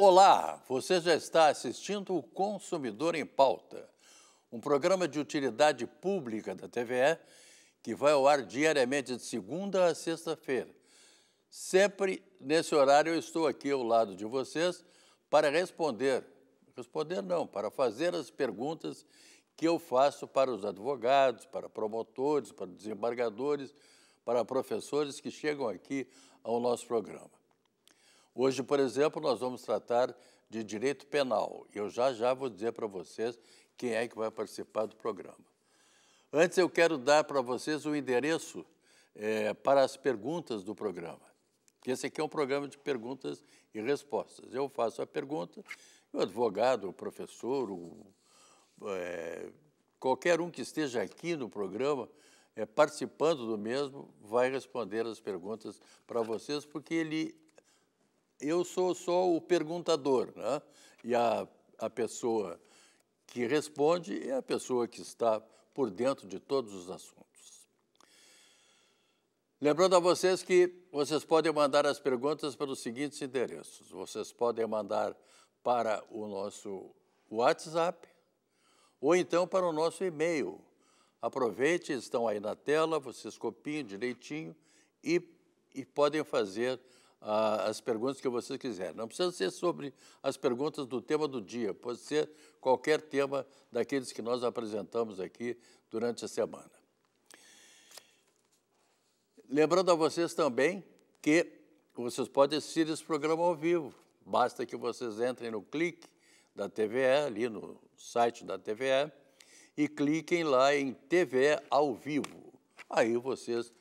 Olá, você já está assistindo o Consumidor em Pauta, um programa de utilidade pública da TVE que vai ao ar diariamente de segunda a sexta-feira. Sempre nesse horário eu estou aqui ao lado de vocês para responder, responder não, para fazer as perguntas que eu faço para os advogados, para promotores, para desembargadores, para professores que chegam aqui ao nosso programa. Hoje, por exemplo, nós vamos tratar de direito penal. Eu já já vou dizer para vocês quem é que vai participar do programa. Antes, eu quero dar para vocês o endereço é, para as perguntas do programa. Esse aqui é um programa de perguntas e respostas. Eu faço a pergunta e o advogado, o professor, o, é, qualquer um que esteja aqui no programa é, participando do mesmo vai responder as perguntas para vocês, porque ele eu sou só o perguntador, né? e a, a pessoa que responde é a pessoa que está por dentro de todos os assuntos. Lembrando a vocês que vocês podem mandar as perguntas pelos seguintes endereços. Vocês podem mandar para o nosso WhatsApp ou então para o nosso e-mail. Aproveite, estão aí na tela, vocês copiem direitinho e, e podem fazer as perguntas que vocês quiserem. Não precisa ser sobre as perguntas do tema do dia, pode ser qualquer tema daqueles que nós apresentamos aqui durante a semana. Lembrando a vocês também que vocês podem assistir esse programa ao vivo. Basta que vocês entrem no clique da TVE, ali no site da TVE, e cliquem lá em TVE ao vivo. Aí vocês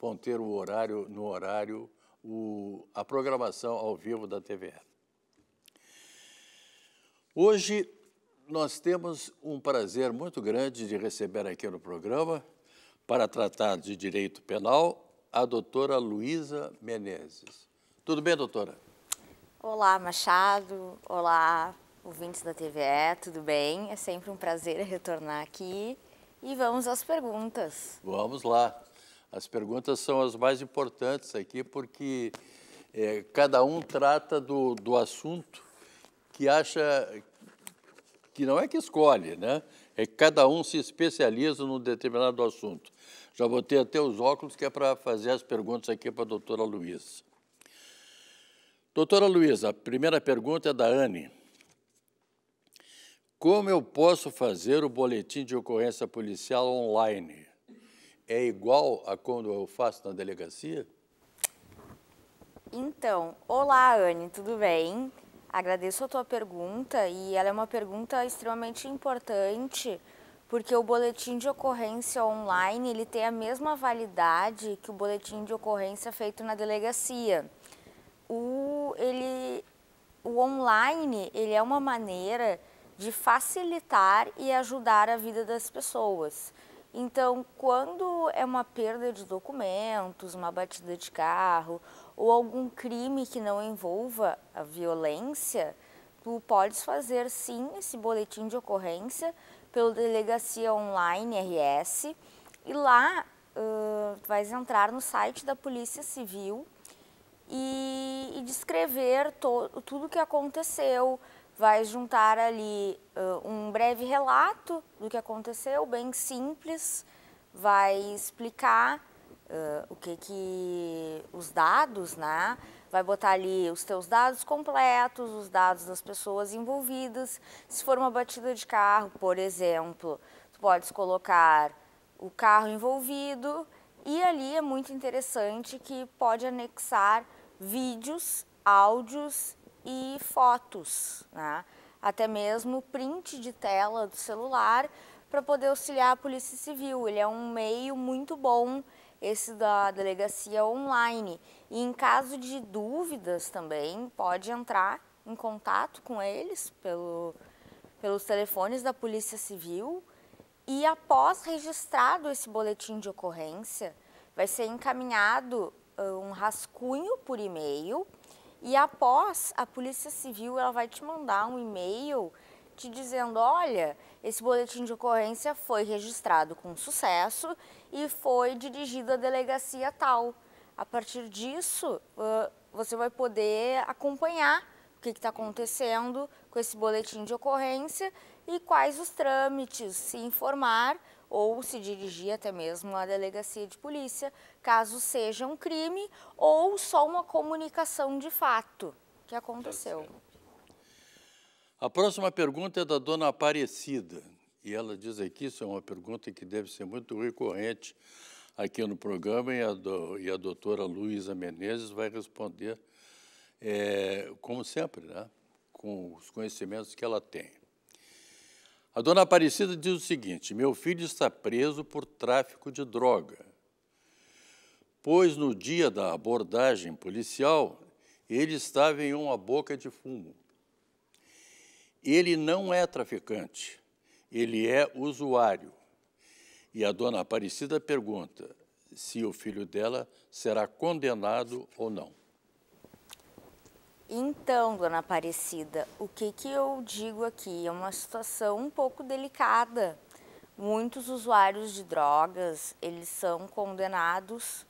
vão ter o horário no horário o, a programação ao vivo da TVE. Hoje nós temos um prazer muito grande de receber aqui no programa, para tratar de direito penal, a doutora Luísa Menezes. Tudo bem, doutora? Olá, Machado. Olá, ouvintes da TVE. Tudo bem? É sempre um prazer retornar aqui. E vamos às perguntas. Vamos lá. As perguntas são as mais importantes aqui, porque é, cada um trata do, do assunto que acha que não é que escolhe, né? É que cada um se especializa num determinado assunto. Já botei até os óculos que é para fazer as perguntas aqui para a doutora Luísa. Doutora Luísa, a primeira pergunta é da Anne. Como eu posso fazer o boletim de ocorrência policial online? é igual a quando eu faço na delegacia? Então, olá, Anne, tudo bem? Agradeço a tua pergunta e ela é uma pergunta extremamente importante porque o boletim de ocorrência online ele tem a mesma validade que o boletim de ocorrência feito na delegacia. O, ele, o online ele é uma maneira de facilitar e ajudar a vida das pessoas. Então, quando é uma perda de documentos, uma batida de carro ou algum crime que não envolva a violência, tu podes fazer sim esse boletim de ocorrência pelo Delegacia Online RS e lá uh, vais entrar no site da Polícia Civil e, e descrever to, tudo o que aconteceu, vai juntar ali uh, um breve relato do que aconteceu, bem simples, vai explicar uh, o que que os dados, né? Vai botar ali os teus dados completos, os dados das pessoas envolvidas. Se for uma batida de carro, por exemplo, tu podes colocar o carro envolvido e ali é muito interessante que pode anexar vídeos, áudios e fotos, né? até mesmo print de tela do celular para poder auxiliar a Polícia Civil. Ele é um meio muito bom, esse da delegacia online. E em caso de dúvidas também, pode entrar em contato com eles pelo, pelos telefones da Polícia Civil e após registrado esse boletim de ocorrência, vai ser encaminhado um rascunho por e-mail e após, a Polícia Civil ela vai te mandar um e-mail te dizendo, olha, esse boletim de ocorrência foi registrado com sucesso e foi dirigido à delegacia tal. A partir disso, você vai poder acompanhar o que está acontecendo com esse boletim de ocorrência e quais os trâmites, se informar ou se dirigir até mesmo à delegacia de polícia, caso seja um crime ou só uma comunicação de fato que aconteceu. Tá a próxima pergunta é da dona Aparecida. E ela diz aqui, isso é uma pergunta que deve ser muito recorrente aqui no programa, e a, do, e a doutora Luísa Menezes vai responder, é, como sempre, né, com os conhecimentos que ela tem. A dona Aparecida diz o seguinte: meu filho está preso por tráfico de droga, pois no dia da abordagem policial ele estava em uma boca de fumo. Ele não é traficante, ele é usuário. E a dona Aparecida pergunta se o filho dela será condenado ou não. Então, dona Aparecida, o que, que eu digo aqui? É uma situação um pouco delicada. Muitos usuários de drogas, eles são condenados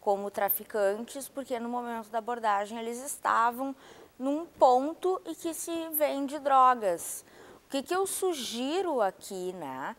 como traficantes, porque no momento da abordagem eles estavam num ponto e que se vende drogas. O que, que eu sugiro aqui, né?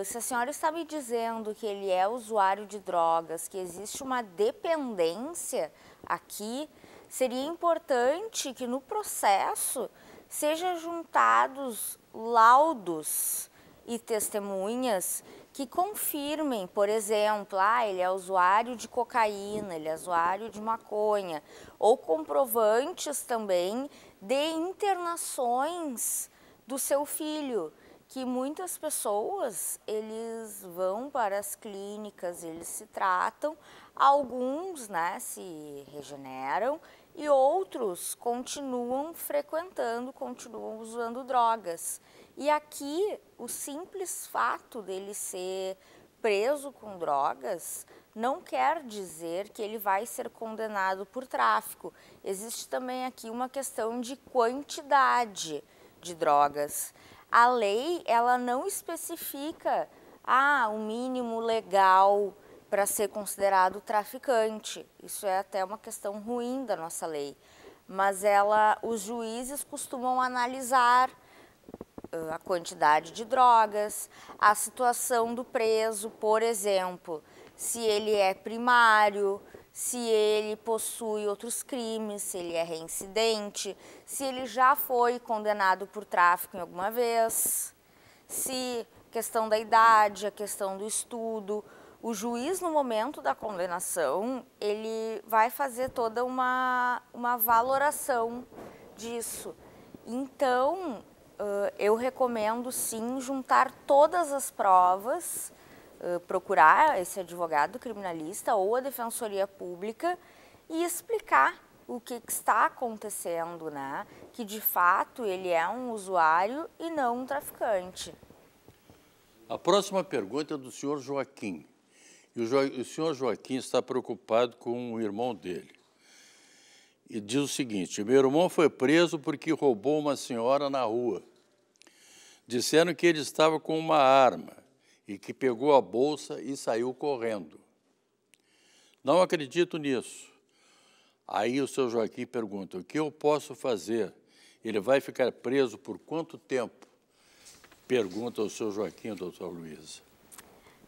Uh, se a senhora está me dizendo que ele é usuário de drogas, que existe uma dependência aqui, seria importante que no processo sejam juntados laudos e testemunhas que confirmem, por exemplo, ah, ele é usuário de cocaína, ele é usuário de maconha, ou comprovantes também de internações do seu filho que muitas pessoas eles vão para as clínicas, eles se tratam, alguns né, se regeneram e outros continuam frequentando, continuam usando drogas. E aqui o simples fato dele ser preso com drogas não quer dizer que ele vai ser condenado por tráfico. Existe também aqui uma questão de quantidade de drogas a lei ela não especifica ah, o mínimo legal para ser considerado traficante. Isso é até uma questão ruim da nossa lei. Mas ela, os juízes costumam analisar ah, a quantidade de drogas, a situação do preso, por exemplo, se ele é primário, se ele possui outros crimes, se ele é reincidente, se ele já foi condenado por tráfico em alguma vez, se questão da idade, a questão do estudo, o juiz no momento da condenação, ele vai fazer toda uma, uma valoração disso. Então, eu recomendo sim juntar todas as provas eh, procurar esse advogado criminalista ou a defensoria pública e explicar o que está acontecendo, né? Que de fato ele é um usuário e não um traficante. A próxima pergunta é do senhor Joaquim. E o, jo o senhor Joaquim está preocupado com o irmão dele. E diz o seguinte: meu irmão foi preso porque roubou uma senhora na rua. Disseram que ele estava com uma arma e que pegou a bolsa e saiu correndo. Não acredito nisso. Aí o seu Joaquim pergunta: o que eu posso fazer? Ele vai ficar preso por quanto tempo? Pergunta o seu Joaquim, doutor Luiza.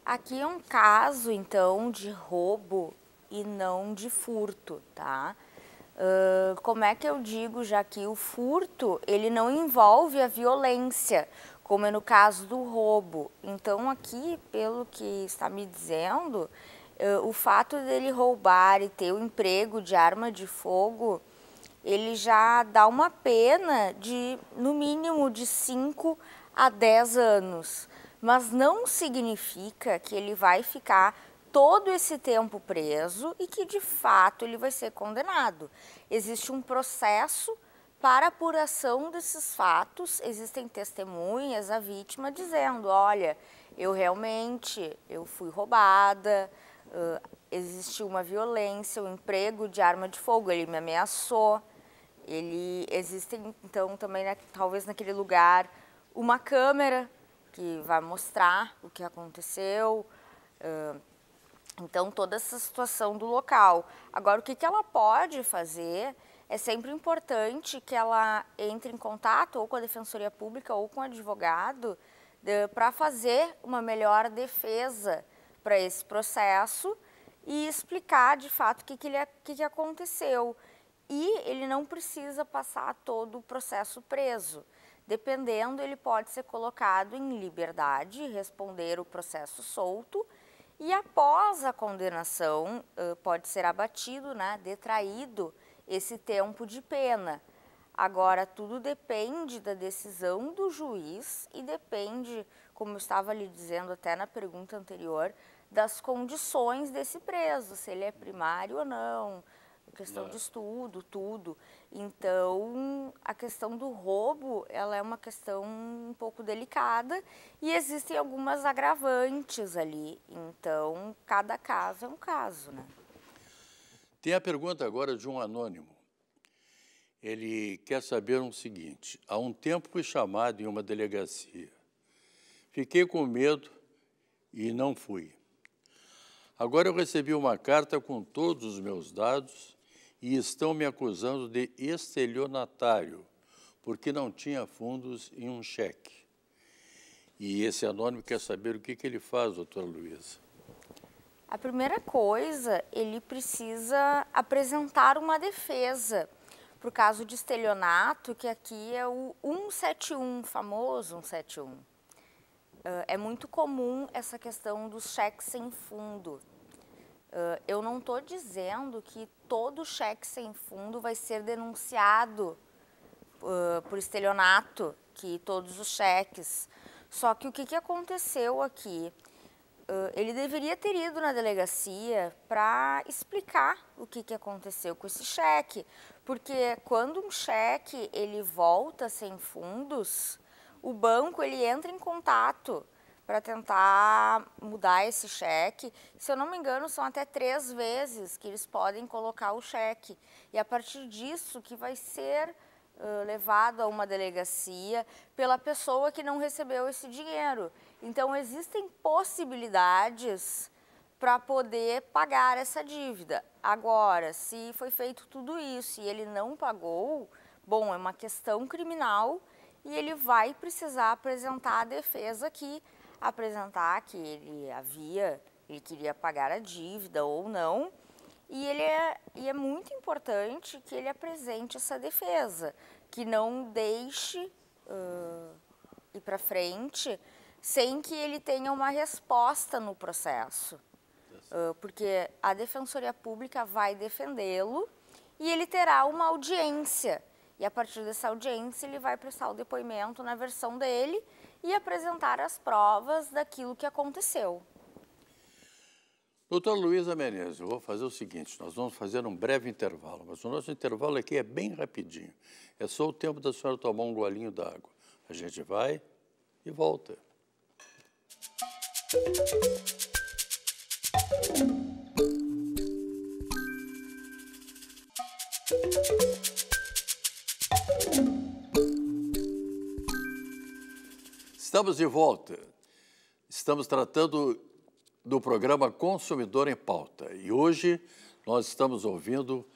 Aqui é um caso, então, de roubo e não de furto, tá? Uh, como é que eu digo, já que o furto, ele não envolve a violência, como é no caso do roubo. Então, aqui, pelo que está me dizendo, eh, o fato dele roubar e ter o emprego de arma de fogo, ele já dá uma pena de, no mínimo, de 5 a 10 anos. Mas não significa que ele vai ficar todo esse tempo preso e que, de fato, ele vai ser condenado. Existe um processo para apuração desses fatos, existem testemunhas, a vítima dizendo, olha, eu realmente, eu fui roubada, uh, existiu uma violência, o um emprego de arma de fogo, ele me ameaçou, ele existem então também, né, talvez naquele lugar, uma câmera que vai mostrar o que aconteceu, uh, então toda essa situação do local. Agora, o que, que ela pode fazer é sempre importante que ela entre em contato ou com a Defensoria Pública ou com o advogado para fazer uma melhor defesa para esse processo e explicar de fato o que, que, é, que, que aconteceu. E ele não precisa passar todo o processo preso. Dependendo, ele pode ser colocado em liberdade, responder o processo solto e após a condenação pode ser abatido, né, detraído esse tempo de pena. Agora, tudo depende da decisão do juiz e depende, como eu estava lhe dizendo até na pergunta anterior, das condições desse preso, se ele é primário ou não, questão não. de né. estudo, tudo. Então, a questão do roubo, ela é uma questão um pouco delicada e existem algumas agravantes ali. Então, cada caso é um caso, né? Tem a pergunta agora de um anônimo. Ele quer saber o um seguinte: há um tempo fui chamado em uma delegacia. Fiquei com medo e não fui. Agora eu recebi uma carta com todos os meus dados e estão me acusando de estelionatário, porque não tinha fundos em um cheque. E esse anônimo quer saber o que, que ele faz, doutora Luísa. A primeira coisa, ele precisa apresentar uma defesa por caso de estelionato, que aqui é o 171, famoso 171. É, é muito comum essa questão dos cheques sem fundo. Ah, eu não estou dizendo que todo cheque sem fundo vai ser denunciado ah, por estelionato, que todos os cheques. Só que o que aconteceu aqui? ele deveria ter ido na delegacia para explicar o que, que aconteceu com esse cheque, porque quando um cheque ele volta sem fundos, o banco ele entra em contato para tentar mudar esse cheque. Se eu não me engano, são até três vezes que eles podem colocar o cheque. E a partir disso que vai ser levado a uma delegacia pela pessoa que não recebeu esse dinheiro. Então, existem possibilidades para poder pagar essa dívida. Agora, se foi feito tudo isso e ele não pagou, bom, é uma questão criminal e ele vai precisar apresentar a defesa aqui, apresentar que ele havia, ele queria pagar a dívida ou não, e, ele é, e é muito importante que ele apresente essa defesa, que não deixe uh, ir para frente sem que ele tenha uma resposta no processo. Uh, porque a Defensoria Pública vai defendê-lo e ele terá uma audiência. E a partir dessa audiência, ele vai prestar o depoimento na versão dele e apresentar as provas daquilo que aconteceu. Doutora Luísa Menezes, eu vou fazer o seguinte: nós vamos fazer um breve intervalo, mas o nosso intervalo aqui é bem rapidinho. É só o tempo da senhora tomar um golinho d'água. A gente vai e volta. Estamos de volta. Estamos tratando do programa Consumidor em Pauta. E hoje nós estamos ouvindo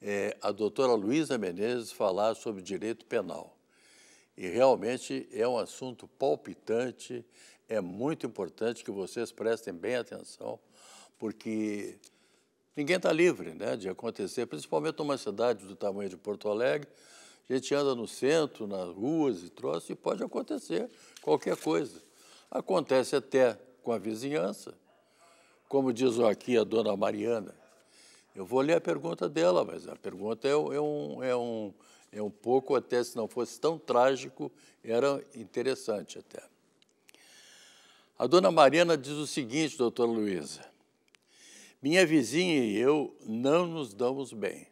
é, a doutora Luísa Menezes falar sobre direito penal. E realmente é um assunto palpitante, é muito importante que vocês prestem bem atenção, porque ninguém está livre né, de acontecer, principalmente numa cidade do tamanho de Porto Alegre. A gente anda no centro, nas ruas e troço, e pode acontecer qualquer coisa. Acontece até com a vizinhança, como diz aqui a dona Mariana, eu vou ler a pergunta dela, mas a pergunta é, é, um, é, um, é um pouco, até se não fosse tão trágico, era interessante até. A dona Mariana diz o seguinte, doutora Luísa: Minha vizinha e eu não nos damos bem.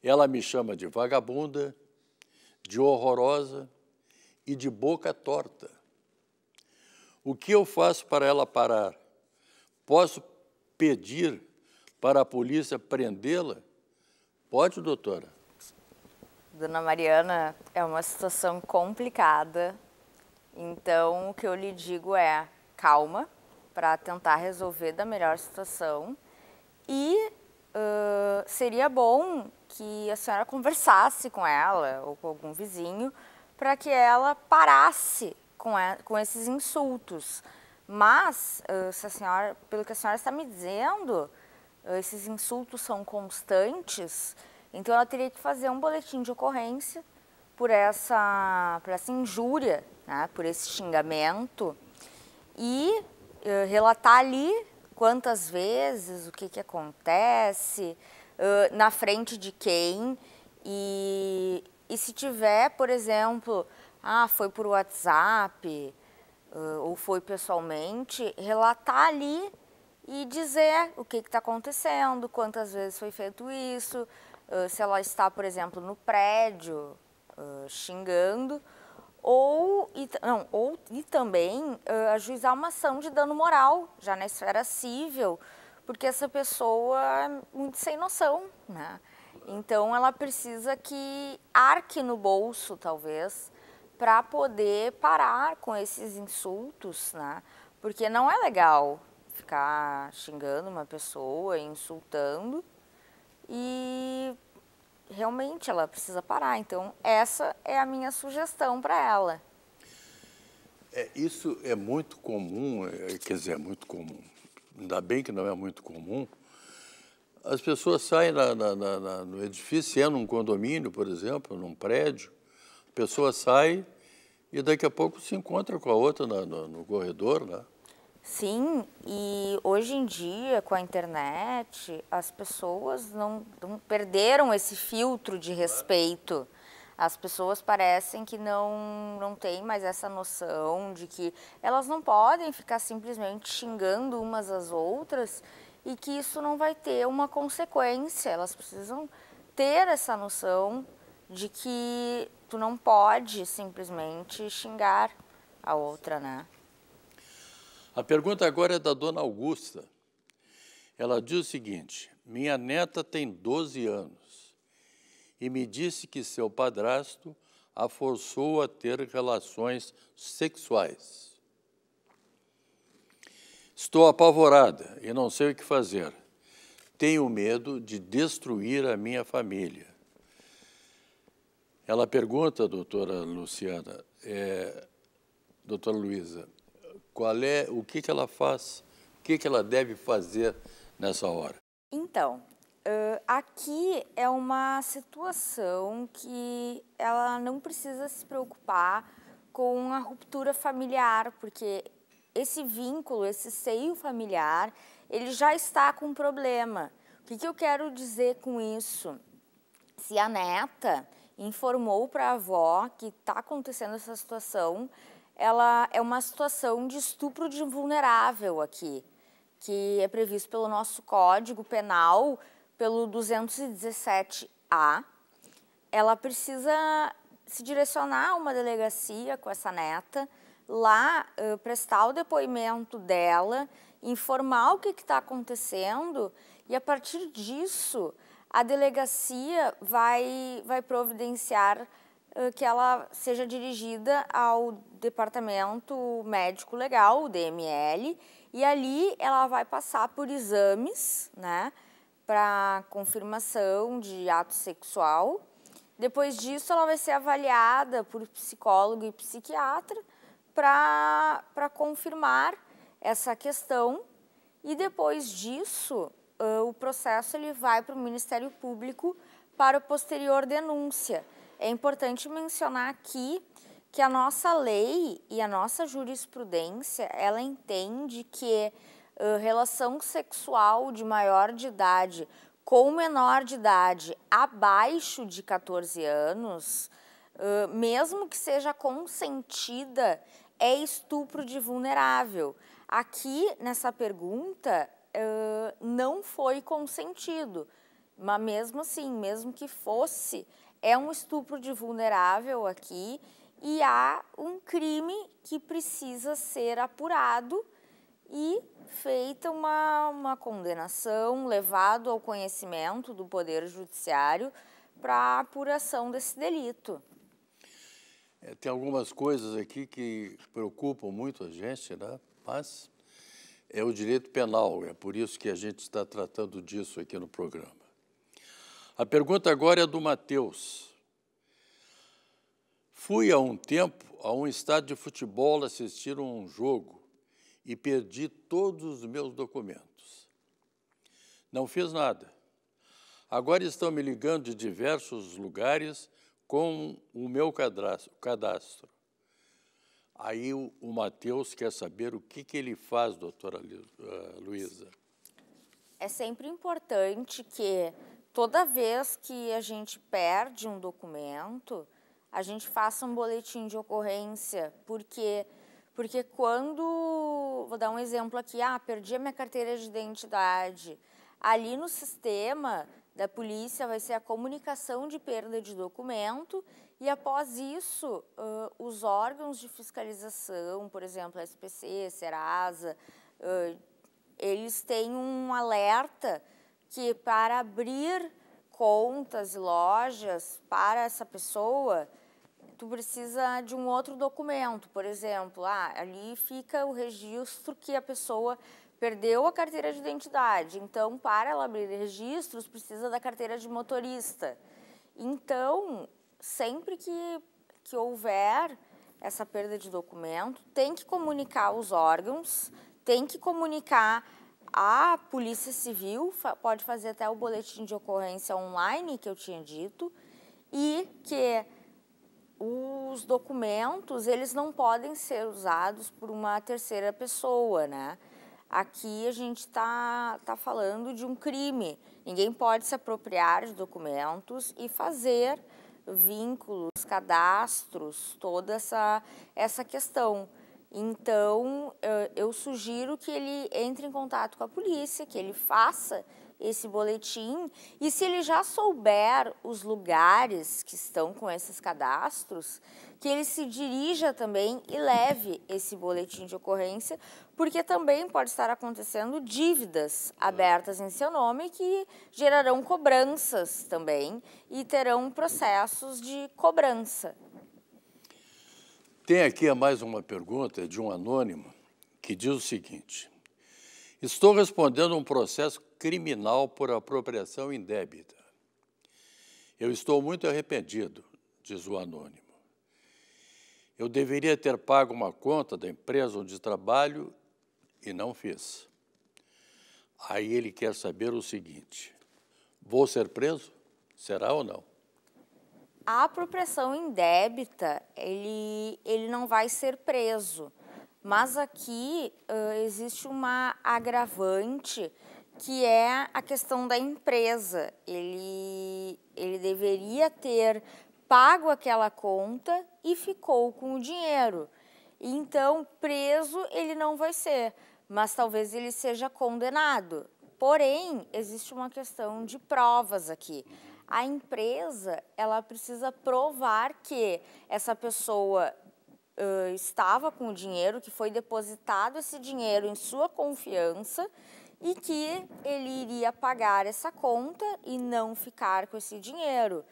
Ela me chama de vagabunda, de horrorosa e de boca torta. O que eu faço para ela parar? Posso pedir para a polícia prendê-la? Pode, doutora. Dona Mariana, é uma situação complicada. Então, o que eu lhe digo é calma para tentar resolver da melhor situação. E uh, seria bom que a senhora conversasse com ela ou com algum vizinho para que ela parasse com, a, com esses insultos. Mas, eh, se a senhora, pelo que a senhora está me dizendo, eh, esses insultos são constantes, então ela teria que fazer um boletim de ocorrência por essa, por essa injúria, né, por esse xingamento, e uh, relatar ali quantas vezes, o que, que acontece, uh, na frente de quem, e, e se tiver, por exemplo, ah, foi por WhatsApp, uh, ou foi pessoalmente, relatar ali e dizer o que está acontecendo, quantas vezes foi feito isso, uh, se ela está, por exemplo, no prédio uh, xingando, ou e, não, ou, e também uh, ajuizar uma ação de dano moral, já na esfera civil, porque essa pessoa é muito sem noção, né? Então ela precisa que arque no bolso, talvez, para poder parar com esses insultos, né? Porque não é legal ficar xingando uma pessoa, insultando e realmente ela precisa parar. Então, essa é a minha sugestão para ela. É, isso é muito comum, é, quer dizer, é muito comum. Ainda bem que não é muito comum. As pessoas saem na, na, na, no edifício, é num condomínio, por exemplo, num prédio, pessoa sai e daqui a pouco se encontra com a outra no, no, no corredor, né? Sim, e hoje em dia, com a internet, as pessoas não, não, perderam esse filtro de respeito. As pessoas parecem que não, não têm mais essa noção de que elas não podem ficar simplesmente xingando umas às outras e que isso não vai ter uma consequência. Elas precisam ter essa noção de que tu não pode simplesmente xingar a outra, né? A pergunta agora é da dona Augusta. Ela diz o seguinte: Minha neta tem 12 anos e me disse que seu padrasto a forçou a ter relações sexuais. Estou apavorada e não sei o que fazer. Tenho medo de destruir a minha família. Ela pergunta, doutora Luciana, é, doutora Luísa, qual é, o que, que ela faz, o que, que ela deve fazer nessa hora? Então, Uh, aqui é uma situação que ela não precisa se preocupar com a ruptura familiar, porque esse vínculo, esse seio familiar, ele já está com problema. O que, que eu quero dizer com isso? Se a neta informou para a avó que está acontecendo essa situação. Ela é uma situação de estupro de vulnerável aqui, que é previsto pelo nosso Código Penal, pelo 217A. Ela precisa se direcionar a uma delegacia com essa neta, lá uh, prestar o depoimento dela, informar o que está acontecendo e, a partir disso, a delegacia vai, vai providenciar que ela seja dirigida ao departamento médico legal, o DML, e ali ela vai passar por exames, né, para confirmação de ato sexual. Depois disso, ela vai ser avaliada por psicólogo e psiquiatra para confirmar essa questão. E depois disso, uh, o processo ele vai para o Ministério Público para posterior denúncia. É importante mencionar aqui que a nossa lei e a nossa jurisprudência, ela entende que uh, relação sexual de maior de idade com menor de idade abaixo de 14 anos, uh, mesmo que seja consentida, é estupro de vulnerável. Aqui nessa pergunta, não foi consentido. Mas mesmo assim, mesmo que fosse, é um estupro de vulnerável aqui e há um crime que precisa ser apurado e feita uma, uma condenação, levado ao conhecimento do Poder Judiciário para apuração desse delito. É, tem algumas coisas aqui que preocupam muito a gente, né? Mas é o direito penal, é por isso que a gente está tratando disso aqui no programa. A pergunta agora é do Matheus. Fui há um tempo a um estádio de futebol assistir um jogo e perdi todos os meus documentos. Não fiz nada. Agora estão me ligando de diversos lugares com o meu cadastro. Aí o, o Matheus quer saber o que, que ele faz, doutora eh, Luísa. É sempre importante que toda vez que a gente perde um documento, a gente faça um boletim de ocorrência, porque porque quando, vou dar um exemplo aqui, ah, perdi a minha carteira de identidade, ali no sistema da polícia vai ser a comunicação de perda de documento e após isso, uh, os órgãos de fiscalização, por exemplo, a SPC, Serasa, uh, eles têm um alerta que para abrir contas e lojas para essa pessoa, tu precisa de um outro documento, por exemplo, ah, ali fica o registro que a pessoa perdeu a carteira de identidade. Então, para ela abrir registros, precisa da carteira de motorista. Então, sempre que, que houver essa perda de documento, tem que comunicar os órgãos, tem que comunicar a Polícia Civil, pode fazer até o boletim de ocorrência online que eu tinha dito, e que os documentos, eles não podem ser usados por uma terceira pessoa, né? Aqui a gente está tá falando de um crime. Ninguém pode se apropriar de documentos e fazer vínculos, cadastros, toda essa, essa questão. Então, eh, eu sugiro que ele entre em contato com a polícia, que ele faça esse boletim e se ele já souber os lugares que estão com esses cadastros, que ele se dirija também e leve esse boletim de ocorrência porque também pode estar acontecendo dívidas abertas em seu nome que gerarão cobranças também e terão processos de cobrança. Tem aqui mais uma pergunta de um anônimo que diz o seguinte: Estou respondendo um processo criminal por apropriação indébita. Eu estou muito arrependido, diz o anônimo. Eu deveria ter pago uma conta da empresa onde trabalho e não fez. Aí ele quer saber o seguinte: vou ser preso? Será ou não? A apropriação indébita, ele, ele não vai ser preso. Mas aqui uh, existe uma agravante que é a questão da empresa. Ele, ele deveria ter pago aquela conta e ficou com o dinheiro. Então, preso ele não vai ser, mas talvez ele seja condenado. Porém, existe uma questão de provas aqui. A empresa ela precisa provar que essa pessoa uh, estava com o dinheiro, que foi depositado esse dinheiro em sua confiança e que ele iria pagar essa conta e não ficar com esse dinheiro.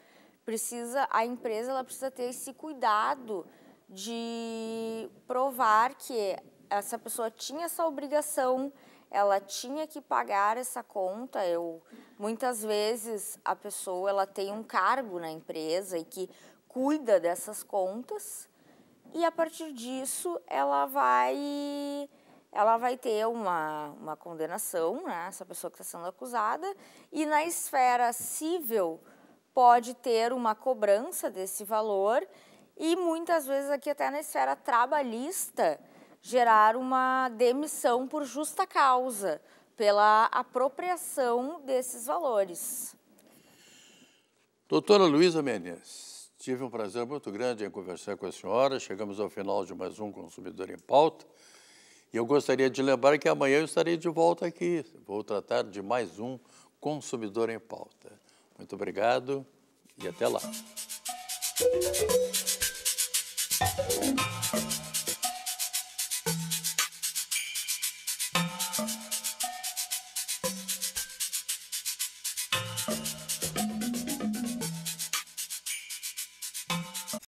Precisa a empresa ela precisa ter esse cuidado de provar que essa pessoa tinha essa obrigação, ela tinha que pagar essa conta. Eu muitas vezes a pessoa ela tem um cargo na empresa e que cuida dessas contas e a partir disso ela vai ela vai ter uma, uma condenação, né, essa pessoa que está sendo acusada, e na esfera civil pode ter uma cobrança desse valor e muitas vezes aqui até na esfera trabalhista gerar uma demissão por justa causa, pela apropriação desses valores. Doutora Luísa Menezes, tive um prazer muito grande em conversar com a senhora. Chegamos ao final de mais um Consumidor em Pauta. E eu gostaria de lembrar que amanhã eu estarei de volta aqui. Vou tratar de mais um Consumidor em Pauta. Muito obrigado e até lá.